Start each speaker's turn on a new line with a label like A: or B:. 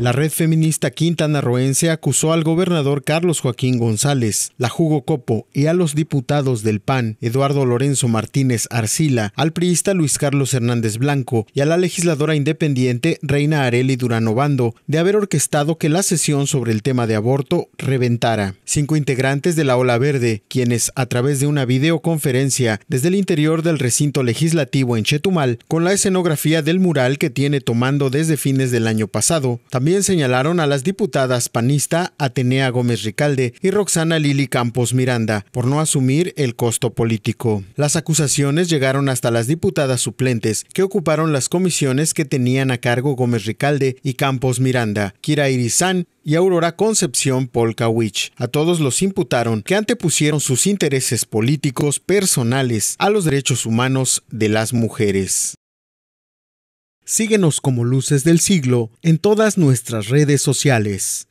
A: La red feminista quintanarroense acusó al gobernador Carlos Joaquín González, la Jugo Copo y a los diputados del PAN, Eduardo Lorenzo Martínez Arcila, al priista Luis Carlos Hernández Blanco y a la legisladora independiente Reina Areli Durán Bando de haber orquestado que la sesión sobre el tema de aborto reventara. Cinco integrantes de la Ola Verde, quienes a través de una videoconferencia desde el interior del recinto legislativo en Chetumal, con la escenografía del mural que tiene tomando desde fines del año pasado, también también señalaron a las diputadas panista Atenea Gómez Ricalde y Roxana Lili Campos Miranda por no asumir el costo político. Las acusaciones llegaron hasta las diputadas suplentes que ocuparon las comisiones que tenían a cargo Gómez Ricalde y Campos Miranda, Kira Irizán y Aurora Concepción Polkawich. A todos los imputaron que antepusieron sus intereses políticos personales a los derechos humanos de las mujeres. Síguenos como Luces del Siglo en todas nuestras redes sociales.